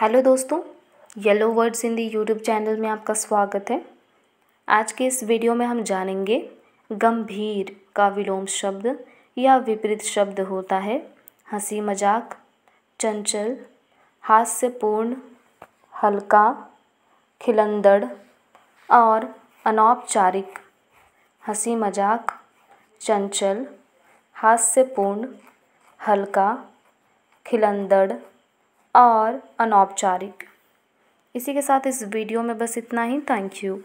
hello दोस्तों yellow words Hindi YouTube channel में आपका स्वागत है आज के इस वीडियो में हम जानेंगे गंभीर का विलोम शब्द या विपरीत शब्द होता है हंसी मजाक चंचल हास्यपूर्ण हल्का खिलंदड़ और अनौपचारिक हंसी मजाक चंचल हास्यपूर्ण हल्का खिलंदड़ और अनौपचारिक इसी के साथ इस वीडियो में बस इतना ही थैंक यू